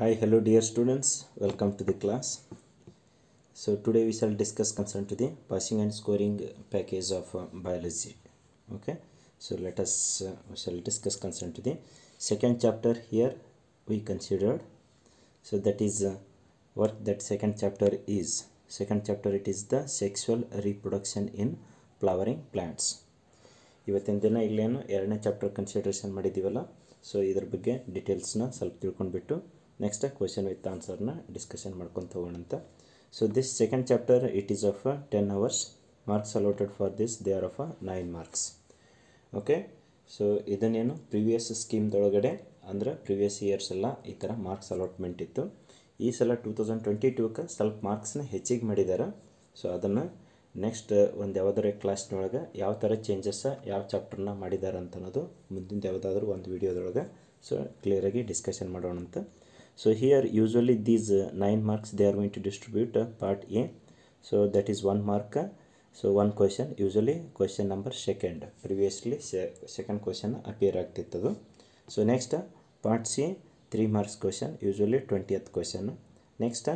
hi hello dear students welcome to the class so today we shall discuss concern to the passing and scoring package of biology okay so let us uh, we shall discuss concern to the second chapter here we considered so that is uh, what that second chapter is second chapter it is the sexual reproduction in flowering plants ಇವತ್ತಿನ ದಿನ ಇಲ್ಲೇನು ಎರಡನೇ chapter consideration ಮಾಡಿದ್ದೀವಲ್ಲ so ಇದ್ರ ಬಗ್ಗೆ ಡೀಟೇಲ್ಸ್ನ ಸ್ವಲ್ಪ ತಿಳ್ಕೊಂಡ್ಬಿಟ್ಟು next question with ಆನ್ಸರ್ನ ಡಿಸ್ಕಷನ್ ಮಾಡ್ಕೊಂಡು ಹೋಗೋಣಂತ so this second chapter it is of ten hours marks allotted for this they are of nine marks okay so ಇದನ್ನೇನು ಪ್ರಿವಿಯಸ್ ಸ್ಕೀಮ್ದೊಳಗಡೆ ಅಂದರೆ ಪ್ರಿವಿಯಸ್ ಇಯರ್ಸ್ ಎಲ್ಲ ಈ ಥರ ಮಾರ್ಕ್ಸ್ ಅಲಾಟ್ಮೆಂಟ್ ಇತ್ತು ಈ ಸಲ ಟೂ ತೌಸಂಡ್ ಟ್ವೆಂಟಿ ಟೂಕ್ಕೆ ಸ್ವಲ್ಪ ಮಾರ್ಕ್ಸ್ನ ಹೆಚ್ಚಿಗೆ ಮಾಡಿದ್ದಾರೆ ಸೊ ಅದನ್ನು ನೆಕ್ಸ್ಟ್ uh, ಒಂದು ಯಾವ್ದಾದ್ರೆ ಕ್ಲಾಸ್ನೊಳಗೆ ಯಾವ ಥರ ಚೇಂಜಸ್ಸ uh, ಯಾವ ಚಾಪ್ಟರ್ನ ಮಾಡಿದ್ದಾರೆ ಅಂತ ಅನ್ನೋದು ಮುಂದಿನ ಯಾವುದಾದ್ರೂ ಒಂದು ವೀಡಿಯೋದೊಳಗೆ ಸೊ ಕ್ಲಿಯರಾಗಿ ಡಿಸ್ಕಷನ್ ಮಾಡೋಣಂತ so here usually these uh, 9 marks they are going to distribute uh, part A so that is one mark so one question usually question number second previously se second question appear so next part C three marks question usually 20th question next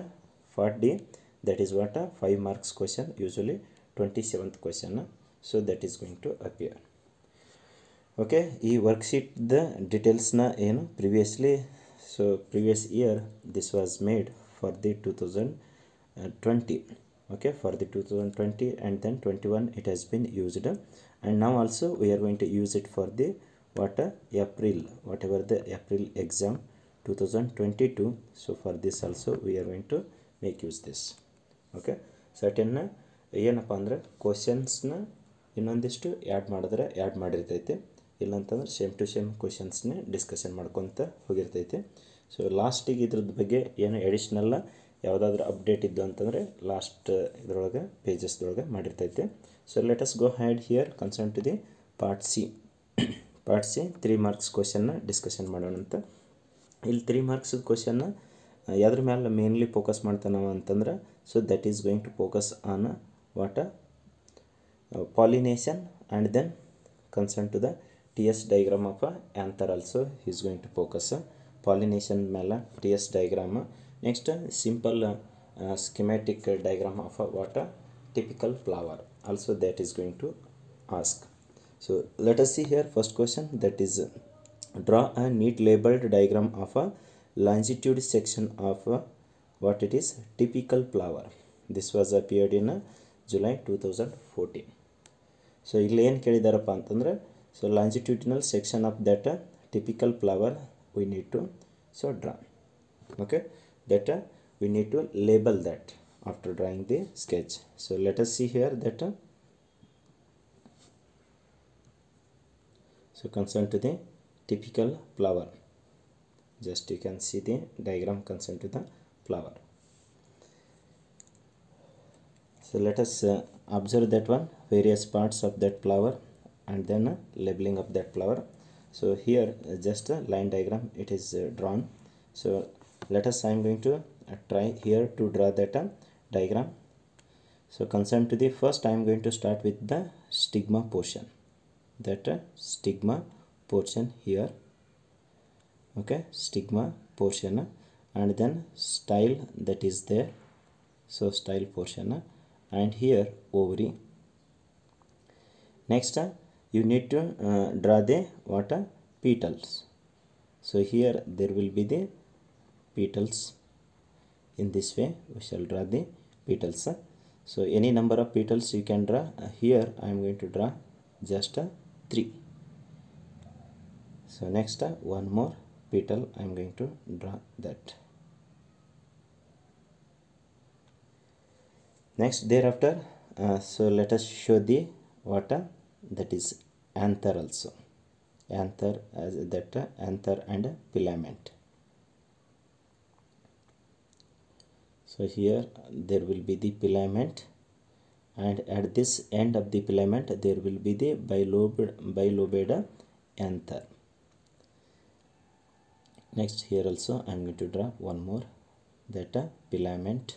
part D that is what a 5 marks question usually 27th question so that is going to appear Okay, worksheet the details na ಏನು previously, so previous year this was made for the 2020 okay for the 2020 and then 21 it has been used and now also we are going to use it for the what april whatever the april exam 2022 so for this also we are going to make use this okay. Okay ಸರ್ಟೆನ್ನ ಏನಪ್ಪ ಅಂದರೆ ಕ್ವಶನ್ಸ್ನ ಇನ್ನೊಂದಿಷ್ಟು add ಮಾಡಿದ್ರೆ add ಮಾಡಿರ್ತೈತಿ ಇಲ್ಲಂತಂದ್ರೆ same to same ಕ್ವೆಶನ್ಸ್ನೇ discussion ಮಾಡ್ಕೊತ ಹೋಗಿರ್ತೈತಿ ಸೊ ಲಾಸ್ಟಿಗೆ ಇದ್ರದ್ದು ಬಗ್ಗೆ ಏನು ಎಡಿಷ್ನಲ್ಲ ಯಾವುದಾದ್ರೂ ಅಪ್ಡೇಟ್ ಇದ್ದು ಅಂತಂದರೆ ಲಾಸ್ಟ್ ಇದ್ರೊಳಗೆ ಪೇಜಸ್ದೊಳಗೆ ಮಾಡಿರ್ತೈತೆ so let us go ahead here concern to the part C part C three marks ಕ್ವಶನ್ನ ಡಿಸ್ಕಷನ್ ಮಾಡೋಣ ಅಂತ ಇಲ್ಲಿ ತ್ರೀ ಮಾರ್ಕ್ಸ್ ಕ್ವಶನ್ನ ಯಾವ್ದ್ರ ಮೇಲೆ ಮೇನ್ಲಿ ಫೋಕಸ್ ಮಾಡ್ತಾನವ ಅಂತಂದ್ರೆ so that is going to focus on what pollination and then concern to the TS diagram of uh, anther also he is going to focus. Uh, pollination mela TS diagram. Next uh, simple uh, schematic diagram of what a typical flower also that is going to ask. So let us see here first question that is draw a neat labeled diagram of a longitude section of a, what it is typical flower. This was appeared in a July 2014. So, fourteen so so longitudinal section of that uh, typical flower we need to so draw okay that uh, we need to label that after drawing the sketch so let us see here that uh, so concern to the typical flower just you can see the diagram concern to the flower so let us uh, observe that one various parts of that flower and then uh, labeling of that flower so here uh, just a line diagram it is uh, drawn so let us i'm going to uh, try here to draw that uh, diagram so concerned to the first i'm going to start with the stigma portion that uh, stigma portion here okay stigma portion and then style that is there so style portion and here ovary next you need to uh, draw the water petals so here there will be the petals in this way we shall draw the petals so any number of petals you can draw uh, here i am going to draw just three so next uh, one more petal i am going to draw that next thereafter uh, so let us show the water that is anther also anther as that anther and filament so here there will be the filament and at this end of the filament there will be the bilobed bilobed anther next here also i am going to draw one more that filament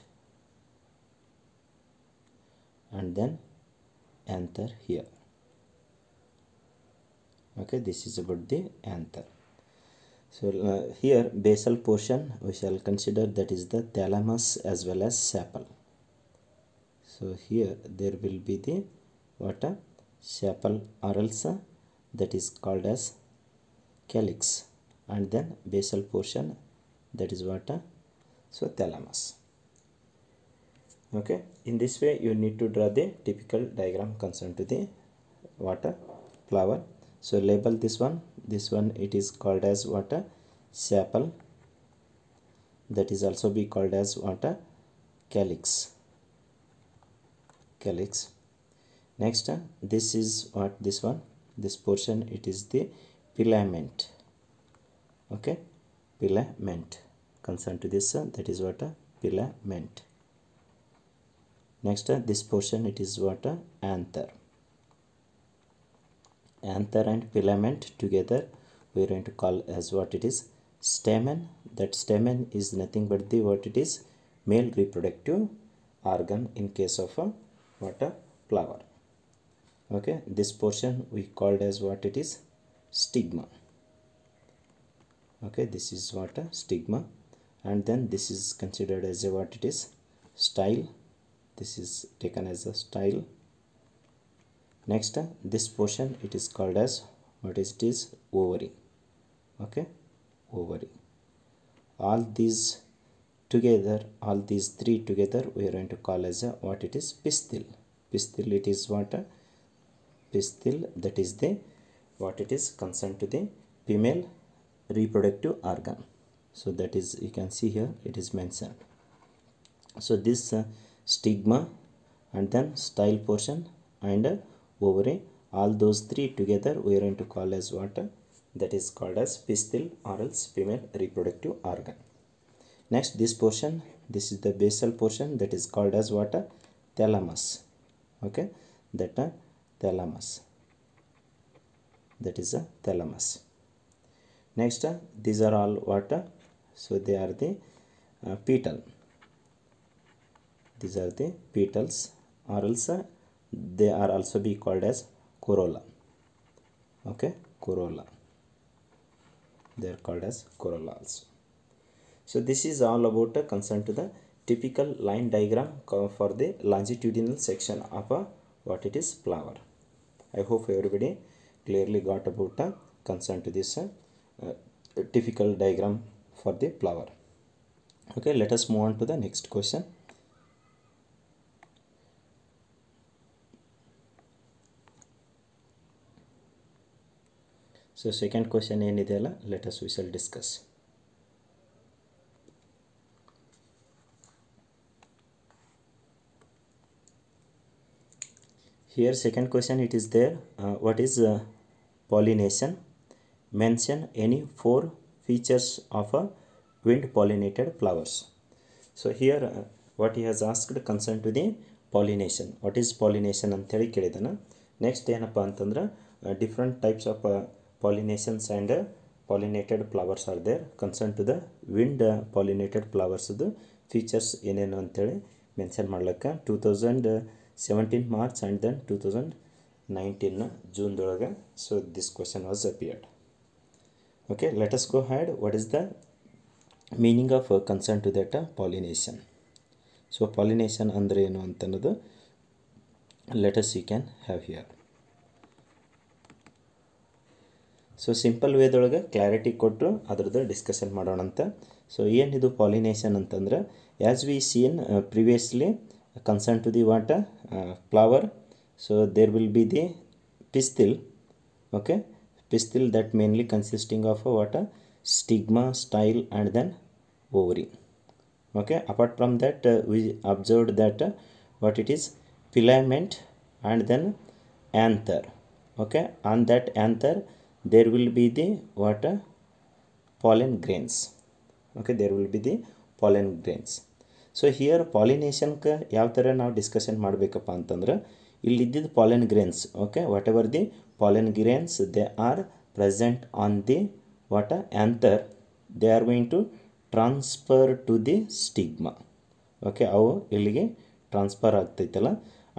and then anther here okay this is about the anther so uh, here basal portion we shall consider that is the thalamus as well as sepal so here there will be the what uh, a sepal or else uh, that is called as calyx and then basal portion that is what a uh, so thalamus okay in this way you need to draw the typical diagram concerned to the water flower so label this one this one it is called as what a sepal that is also be called as what a calyx calyx next uh, this is what this one this portion it is the filament okay filament concern to this uh, that is what a filament next uh, this portion it is what a anther anther and filament together we are going to call as what it is stamen that stamen is nothing but the what it is male reproductive organ in case of a what a flower okay this portion we called as what it is stigma okay this is what a stigma and then this is considered as a what it is style this is taken as a style next this portion it is called as what is it is ovary okay ovary all these together all these three together we are going to call as a, what it is pistil pistil it is what pistil that is the what it is concerned to the female reproductive organ so that is you can see here it is mentioned so this uh, stigma and then style portion and uh, over a all those three together we are going to call as what that is called as pistil or else female reproductive organ next this portion this is the basal portion that is called as what thalamus okay that uh, thalamus that is a thalamus next uh, these are all what so they are the uh, petal these are the petals or else uh, they are also be called as corolla okay corolla they are called as corolla also so this is all about a concern to the typical line diagram for the longitudinal section of a what it is flower i hope everybody clearly got about the concern to this uh, uh, typical diagram for the flower okay let us move on to the next question so second question ಏನಿದೆ ಅಲ್ಲ let us will discuss here second question it is there what is pollination mention any four features of a wind pollinated flowers so here what he has asked concern to the pollination what is pollination ಅಂತೇಳಿ ಕೇಳಿದಾನ next ಏನಪ್ಪ ಅಂತಂದ್ರೆ different types of pollinations and pollinated flowers are there concern to the the pollinated uh, features ಏನೇನು ಅಂತೇಳಿ mention ಮಾಡ್ಲಿಕ್ಕೆ two thousand seventeen March and then two thousand nineteen ಜೂನ್ದೊಳಗೆ so this question was appeared okay let us go ahead what is the meaning of concern to that pollination so pollination ಅಂದರೆ ಏನು ಅಂತನ್ನೋದು let us you can have here so simple ವೇದೊಳಗೆ clarity ಕೊಟ್ಟರು ಅದ್ರದ್ದು discussion ಮಾಡೋಣ ಅಂತ so ಏನಿದು ಪಾಲಿನೇಷನ್ ಅಂತಂದ್ರೆ as we seen previously concern to the what flower so there will be the pistil okay pistil that mainly consisting of a water stigma style and then ovary okay apart from that we observed that what it is filament and then anther okay on that anther there will be the what pollen grains okay there will be the pollen grains so here ಪಾಲಿನೇಷನ್ಗೆ ಯಾವ ಥರ ನಾವು discussion ಮಾಡಬೇಕಪ್ಪ ಅಂತಂದ್ರೆ ಇಲ್ಲಿದ್ದಿದ್ದು pollen grains okay whatever the pollen grains they are present on the what anther they are going to transfer to the stigma okay ಅವು ಇಲ್ಲಿಗೆ transfer ಆಗ್ತೈತಲ್ಲ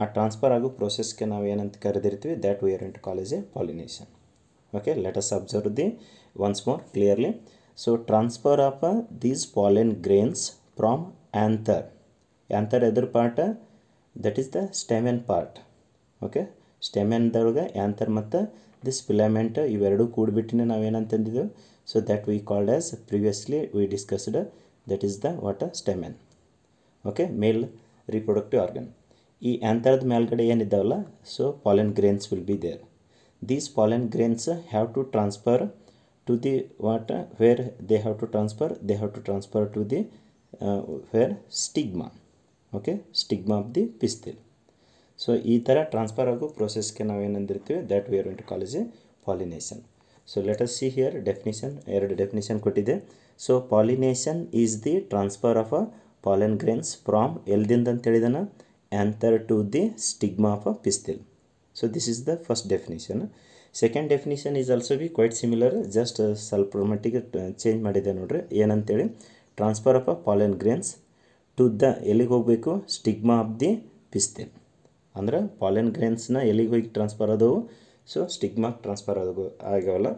ಆ ಟ್ರಾನ್ಸ್ಫರ್ ಆಗೋ ಪ್ರೋಸೆಸ್ಗೆ ನಾವು ಏನಂತ ಕರೆದಿರ್ತೀವಿ that we are in college a pollination okay let us observe the once more clearly so transfer of these pollen grains grains from anther anther part part is uh, the is part okay part okay anther ಮತ್ತು this filament ಇವೆರಡೂ ಕೂಡಿಬಿಟ್ಟಿನ ನಾವೇನಂತಂದಿದ್ದೆವು so that we called as previously we discussed that is the what a stamen okay male reproductive organ ಈ ಆ್ಯಂಥರದ ಮೇಲ್ಗಡೆ ಏನಿದ್ದಾವಲ್ಲ so pollen grains will be there these pollen grains have to transfer to the what where they have to transfer they have to transfer to the uh, stigma okay stigma of the pistil so ಈ ಥರ transfer ಆಗೋ ಪ್ರೋಸೆಸ್ಗೆ ನಾವೇನಂದಿರ್ತೀವಿ that where are went college pollination so let us see here definition ಎರಡು definition ಕೊಟ್ಟಿದೆ so pollination is the transfer of a pollen grains from ಎಲ್ದಿಂದ ಅಂತ ಹೇಳಿದಾನ anther to the stigma of a pistil so this is the first definition second definition is also be quite similar just ಸ್ವಲ್ಪ ಮಟ್ಟಿಗೆ change ಮಾಡಿದೆ ನೋಡ್ರಿ ಏನಂತೇಳಿ transfer of a pollen grains to the ಎಲ್ಲಿಗೆ ಹೋಗ್ಬೇಕು ಸ್ಟಿಗ್ಮಾ ಆಫ್ ದಿ ಪಿಸ್ತೆ ಅಂದ್ರೆ ಪಾಲನ್ ಗ್ರೇನ್ಸ್ನ ಎಲ್ಲಿಗೆ ಹೋಗಿ ಟ್ರಾನ್ಸ್ಫರ್ ಆದವು ಸೊ ಸ್ಟಿಗ್ಮಾಗೆ ಟ್ರಾನ್ಸ್ಫರ್ ಆಗೋ ಆಗವಲ್ಲ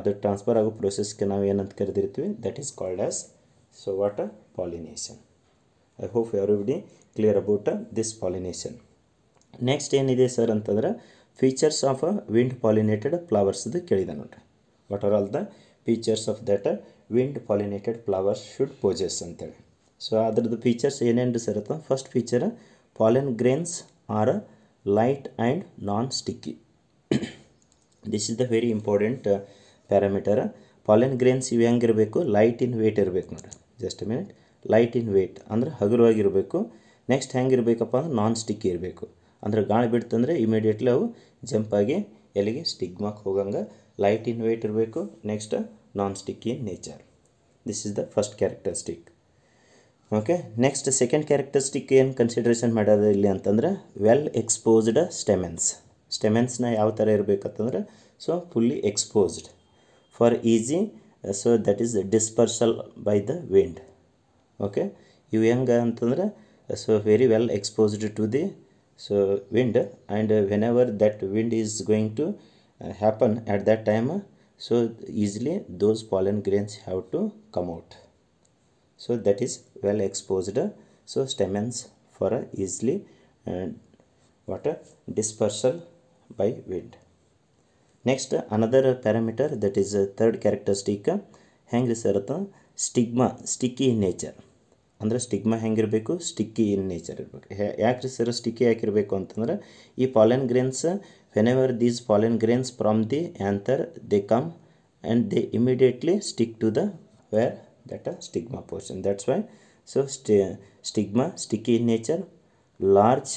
ಅದು ಟ್ರಾನ್ಸ್ಫರ್ ಆಗೋ ಪ್ರೊಸೆಸ್ಗೆ ನಾವು ಏನಂತ ಕರೆದಿರ್ತೀವಿ that is called as so what a pollination I hope everybody clear about this pollination next ಏನಿದೆ ಸರ್ ಅಂತಂದ್ರೆ features of a wind pollinated ಫ್ಲವರ್ಸ್ದು ಕೇಳಿದೆ ನೋಡ್ರಿ what are all the features of that wind pollinated flowers should possess ಅಂತೇಳಿ so ಅದ್ರದ್ದು features ಏನೇನು sir ಅಂತ first feature pollen grains are light and non sticky this is the very important parameter pollen grains ಇವು ಹೆಂಗಿರಬೇಕು light in weight ಇರಬೇಕು ನೋಡ್ರಿ just minute light in weight ಅಂದರೆ ಹಗುರವಾಗಿರಬೇಕು next ಹೆಂಗಿರಬೇಕಪ್ಪ ಅಂದ್ರೆ ನಾನ್ ಸ್ಟಿಕ್ಕಿ ಇರಬೇಕು ಅಂದರೆ ಗಾಳಿ ಬಿಡ್ತಂದರೆ ಇಮಿಡಿಯೇಟ್ಲಿ ಅವು ಜಂಪಾಗಿ ಎಲ್ಲಿಗೆ ಸ್ಟಿಗ್ಮಾಕ್ಕೆ ಹೋಗಂಗೆ ಲೈಟ್ ಇನ್ ವೆಯ್ಟ್ ಇರಬೇಕು next non stick in nature this is the first characteristic okay next second characteristic ಏನು ಕನ್ಸಿಡ್ರೇಷನ್ ಮಾಡೋದು ಇಲ್ಲಿ ಅಂತಂದ್ರೆ ವೆಲ್ ಎಕ್ಸ್ಪೋಸ್ಡ್ ಸ್ಟೆಮೆನ್ಸ್ ಸ್ಟೆಮೆನ್ಸ್ನ ಯಾವ ಥರ ಇರಬೇಕಂತಂದ್ರೆ so fully exposed for easy so that is dispersal by the wind okay ಇವು ಹೆಂಗೆ ಅಂತಂದ್ರೆ so very well exposed to the so wind and uh, whenever that wind is going to uh, happen at that time so easily those pollen grains have to come out so that is well exposed so stamens for uh, easily water dispersal by wind next another parameter that is third characteristic hangs stigma sticky nature ಅಂದರೆ stigma ಹೆಂಗಿರಬೇಕು sticky in nature ಇರಬೇಕು ಯಾಕೆ ರೀ sir sticky ಯಾಕಿರಬೇಕು ಅಂತಂದ್ರೆ ಈ pollen grains whenever these pollen grains from the anther they come and they immediately stick to the where that a stigma portion that's why so ಸ್ಟಿ stigma sticky in nature large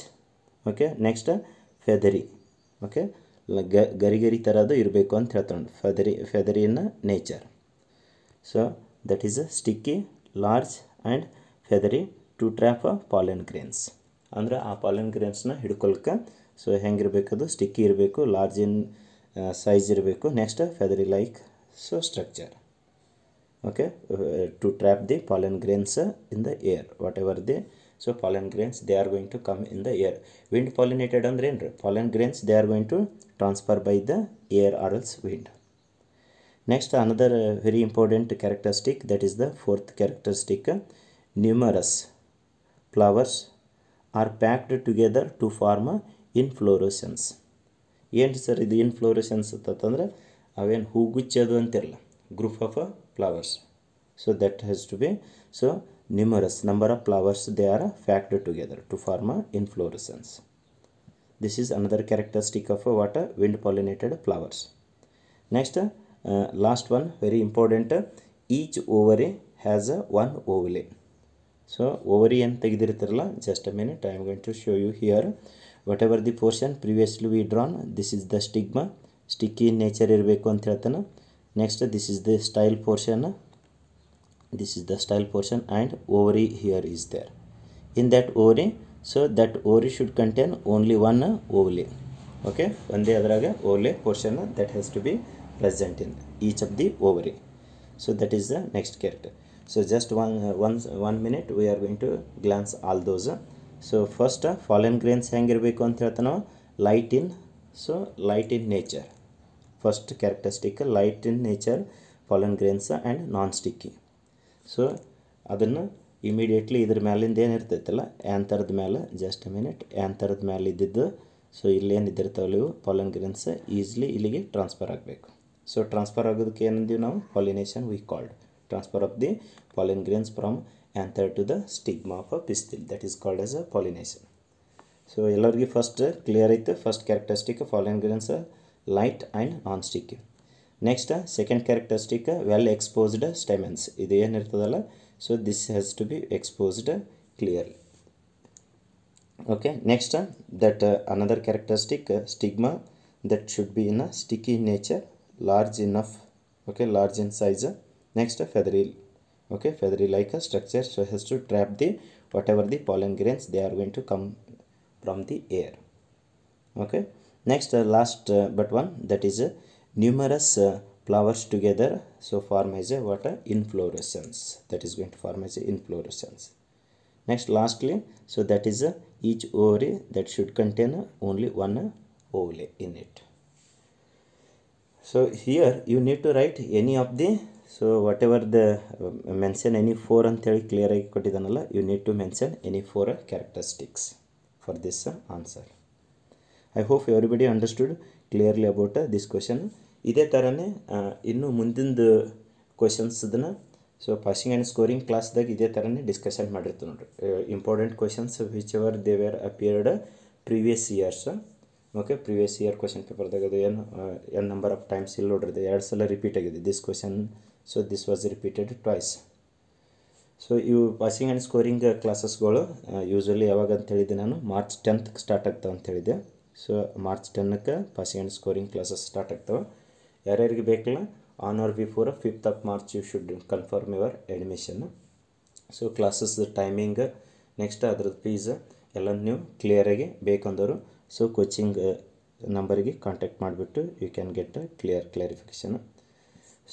okay next feathery okay ಗರಿ ಗರಿ ಥರದ್ದು ಇರಬೇಕು ಅಂತ ಹೇಳ್ತಾರೆ feathery feathery in nature so that is a sticky large and ಹೆದರಿ to trap a pollen grains ಅಂದ್ರೆ ಆ ಪಾಲನ್ ಗ್ರೇನ್ಸ್ನ ಹಿಡ್ಕೊಳ್ಕೆ ಸೊ ಅದು ಸ್ಟಿಕ್ಕಿ ಇರಬೇಕು ಲಾರ್ಜ್ ಇನ್ ಸೈಜ್ ಇರಬೇಕು next feathery like so structure okay to trap the pollen grains in the air whatever the so pollen grains they are going to come in the air wind pollinated ಅಂದ್ರೆ ಏನು ರೀ pollen grains they are going to transfer by the air or else wind next another very important characteristic that is the fourth characteristic numerous flowers are packed together to form a inflorescence ಏನು sir ಇದು inflorescence ಅಂತಂದ್ರೆ ಅವೇನು ಹೂಗುಚ್ಚೋದು ಅಂತಿರಲ್ಲ group of a flowers so that has to be so numerous number of flowers they are packed together to form a inflorescence this is another characteristic of what wind pollinated flowers next last one very important each ovary has a one ovule so ovary ಏನು ತೆಗೆದಿರ್ತಾರಲ್ಲ just a minute I am going to show you here whatever the portion previously we drawn this is the stigma sticky nature ಇರಬೇಕು ಅಂತ ಹೇಳ್ತಾನೆ next this is the style portion this is the style portion and ovary here is there in that ovary so that ovary should contain only one ovule okay ಒಂದೇ ಅದರಾಗ ovule portion that has to be present in each of the ovary so that is the next character so just one uh, once one minute we are going to glance all those so first uh, fallen grains ಹೆಂಗಿರಬೇಕು ಅಂತ ಹೇಳ್ತಾನೆ light in so light in nature first characteristic light in nature fallen grains and non sticky so ಅದನ್ನು immediately ಇದ್ರ ಮೇಲಿಂದ ಏನಿರ್ತೈತಲ್ಲ ಥರದ ಮೇಲೆ just minute ಆ್ಯಂತರದ ಮೇಲೆ ಇದ್ದಿದ್ದು ಸೊ ಇಲ್ಲೇನು ಇದ್ದಿರ್ತಾವೆ ಇವು ಫಾಲನ್ ಗ್ರೇನ್ಸ್ ಈಸ್ಲಿ ಇಲ್ಲಿಗೆ ಟ್ರಾನ್ಸ್ಫರ್ ಆಗಬೇಕು ಸೊ ಟ್ರಾನ್ಸ್ಫರ್ ಆಗೋದಕ್ಕೆ ಏನಂದೀವಿ ನಾವು pollination we called transfer of the pollen grains from anther to the stigma of a pistil that is called as a pollination so allergy first uh, clear it the first characteristic of pollen grains are light and non-sticky next uh, second characteristic uh, well exposed stamens so this has to be exposed clearly okay next that another characteristic stigma that should be in a sticky nature large enough okay large in size Next feathery okay feathery like a structure so has to trap the whatever the pollen grains they are going to come from the air okay next uh, last uh, but one that is uh, numerous uh, flowers together so form as a what a uh, inflorescence that is going to form as a inflorescence next lastly so that is a uh, each ovary that should contain only one ovule in it so here you need to write any of the so whatever the mention any four ಅಂತೇಳಿ ಆಗಿ ಕೊಟ್ಟಿದ್ದಾನಲ್ಲ you need to mention any four characteristics for this answer I hope everybody understood clearly about this question ಇದೇ ಥರನೇ ಇನ್ನೂ ಮುಂದಿಂದು ಕ್ವೆಶನ್ಸ್ದನ್ನು so passing and scoring ಕ್ಲಾಸ್ದಾಗ ಇದೇ ಥರನೇ ಡಿಸ್ಕಷನ್ ಮಾಡಿರ್ತೀವಿ ನೋಡ್ರಿ important questions whichever they were appeared previous years okay previous year question ಪೇಪರ್ದಾಗ ಅದು ಏನು ಎನ್ ನಂಬರ್ ಆಫ್ ಟೈಮ್ಸ್ ಇಲ್ಲಿ ನೋಡ್ರಿ ಅದು ಎರಡು ಸಲ ರಿಪೀಟ್ ಆಗಿದೆ this question so this was repeated twice so ಇವು ಪಾಸಿಂಗ್ ಆ್ಯಂಡ್ ಸ್ಕೋರಿಂಗ್ ಕ್ಲಾಸಸ್ಗಳು ಯೂಶ್ವಲಿ ಯಾವಾಗ ಅಂತ ಹೇಳಿದ್ದೆ ನಾನು ಮಾರ್ಚ್ ಟೆಂತ್ಗೆ ಸ್ಟಾರ್ಟ್ ಆಗ್ತವೆ ಅಂತ ಹೇಳಿದೆ ಸೊ ಮಾರ್ಚ್ ಟೆನ್ನಕ್ಕೆ passing and scoring classes start ಆಗ್ತವೆ ಯಾರ್ಯಾರಿಗೆ ಬೇಕಿಲ್ಲ on or before fifth of March you should confirm your admission so classes timing next ಅದ್ರದ್ದು ಫೀಸ್ ಎಲ್ಲ ನೀವು ಕ್ಲಿಯರಾಗಿ ಬೇಕಂದವರು ಸೊ ಕೋಚಿಂಗ್ ನಂಬರಿಗೆ ಕಾಂಟ್ಯಾಕ್ಟ್ ಮಾಡಿಬಿಟ್ಟು you can get clear clarification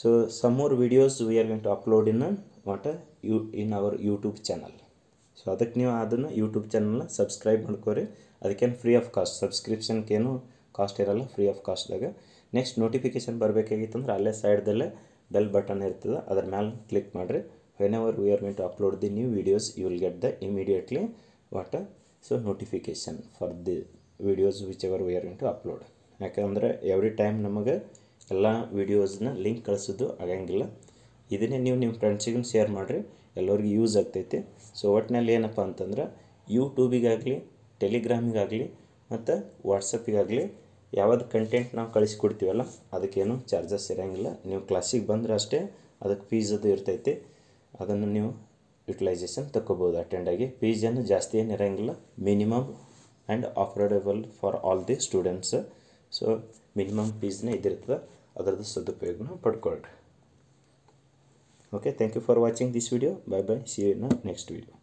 so some more videos we are going to upload in a, what a, in our so ಅದಕ್ಕೆ ನೀವು ಅದನ್ನು ಯೂಟ್ಯೂಬ್ ಚಾನಲ್ನ ಸಬ್ಸ್ಕ್ರೈಬ್ ಮಾಡ್ಕೋರಿ ಅದಕ್ಕೇನು ಫ್ರೀ ಆಫ್ ಕಾಸ್ಟ್ ಸಬ್ಸ್ಕ್ರಿಪ್ಷನ್ಗೇನು ಕಾಸ್ಟ್ ಇರಲ್ಲ ಫ್ರೀ ಆಫ್ ಕಾಸ್ಟ್ದಾಗ ನೆಕ್ಸ್ಟ್ ನೋಟಿಫಿಕೇಷನ್ ಬರಬೇಕಾಗಿತ್ತಂದ್ರೆ ಅಲ್ಲೇ ಸೈಡ್ದಲ್ಲೇ ಬೆಲ್ ಬಟನ್ ಇರ್ತದೆ ಅದ್ರ ಮ್ಯಾಲ ಕ್ಲಿಕ್ ಮಾಡಿರಿ when our we are meant upload the new videos you will get the immediately what so notification for the videos whichever we are meant upload ಯಾಕಂದರೆ every time ನಮಗೆ ಎಲ್ಲ ವೀಡಿಯೋಸ್ನ link ಕಳಿಸೋದು ಆಗಂಗಿಲ್ಲ ಇದನ್ನೇ ನೀವು ನಿಮ್ಮ ಫ್ರೆಂಡ್ಸಿಗೂ ಶೇರ್ ಮಾಡಿರಿ ಎಲ್ಲರಿಗೂ ಯೂಸ್ ಆಗ್ತೈತಿ ಸೊ ಒಟ್ನಲ್ಲಿ ಏನಪ್ಪ ಅಂತಂದ್ರೆ ಯೂಟ್ಯೂಬಿಗಾಗಲಿ ಟೆಲಿಗ್ರಾಮಿಗಾಗಲಿ ಮತ್ತು ವಾಟ್ಸಪ್ಪಿಗಾಗಲಿ ಯಾವುದು ಕಂಟೆಂಟ್ ನಾವು ಕಳಿಸ್ಕೊಡ್ತೀವಲ್ಲ ಅದಕ್ಕೇನು ಚಾರ್ಜಸ್ ಇರೋಂಗಿಲ್ಲ ನೀವು ಕ್ಲಾಸಿಗೆ ಬಂದರೆ ಅಷ್ಟೇ ಅದಕ್ಕೆ ಫೀಸ್ ಅದು ಇರ್ತೈತಿ ಅದನ್ನು ನೀವು ಯುಟಿಲೈಸೇಷನ್ ತಗೋಬೋದು ಅಟೆಂಡಾಗಿ ಫೀಸ್ ಏನು ಜಾಸ್ತಿ ಏನು ಇರೋಂಗಿಲ್ಲ minimum and affordable for all the students so minimum ಫೀಸ್ನ ಇದಿರ್ತದೆ ಅದರದ್ದು ಸದುಪಯೋಗನ ಪಡ್ಕೊಳ್ರಿ okay thank you for watching this video bye bye see you in next video